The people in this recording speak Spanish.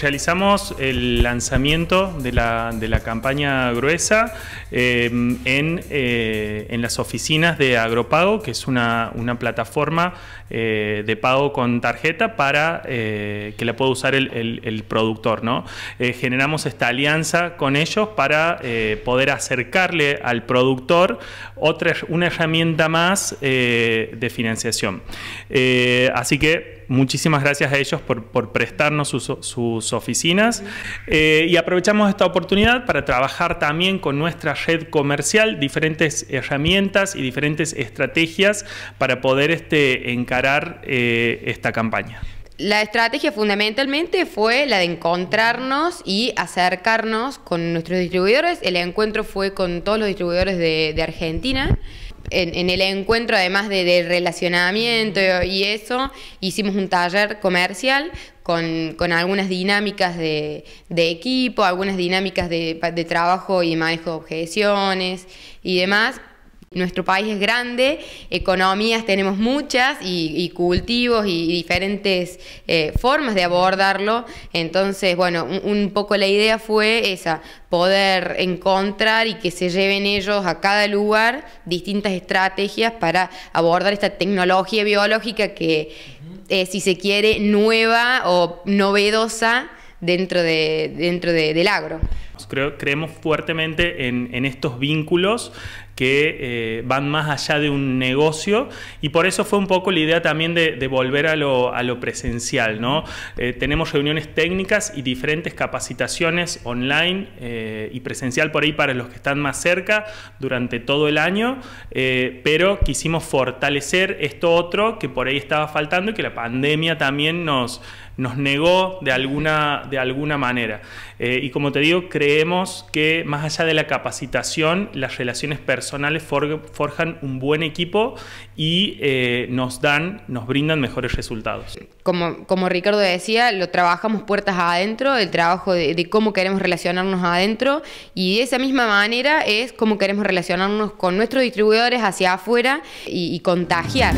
Realizamos el lanzamiento de la, campaña gruesa eh, eh, en, las oficinas de Agropago, que es una, plataforma eh, de pago con tarjeta para que la pueda usar el, productor. ¿no? generamos esta alianza con ellos para poder acercarle al productor otra, una herramienta más de financiación. así que muchísimas gracias a ellos por, prestarnos sus, oficinas eh, y aprovechamos esta oportunidad para trabajar también con nuestra red comercial diferentes herramientas y diferentes estrategias para poder este, encarar eh, esta campaña la estrategia fundamentalmente fue la de encontrarnos y acercarnos con nuestros distribuidores. El encuentro fue con todos los distribuidores de, Argentina. En, el encuentro, además de, relacionamiento y eso, hicimos un taller comercial con, algunas dinámicas de, equipo, algunas dinámicas de, de trabajo y manejo de objeciones y demás, nuestro país es grande, economías tenemos muchas y, cultivos y diferentes eh, formas de abordarlo. Entonces, bueno, un, poco la idea fue esa, poder encontrar y que se lleven ellos a cada lugar distintas estrategias para abordar esta tecnología biológica que, si se quiere, nueva o novedosa dentro, de, dentro del agro. Pues creemos fuertemente en, estos vínculos que eh, van más allá de un negocio y por eso fue un poco la idea también de, volver a lo, presencial. ¿no? Eh, tenemos reuniones técnicas y diferentes capacitaciones online eh, y presencial por ahí para los que están más cerca durante todo el año, pero quisimos fortalecer esto otro que por ahí estaba faltando y que la pandemia también nos, negó de alguna, de alguna manera. y como te digo, creemos creemos que más allá de la capacitación, las relaciones personales forjan un buen equipo y eh, nos dan, nos brindan mejores resultados. Como, Ricardo decía, lo trabajamos puertas adentro, el trabajo de, cómo queremos relacionarnos adentro y de esa misma manera es cómo queremos relacionarnos con nuestros distribuidores hacia afuera y contagiar.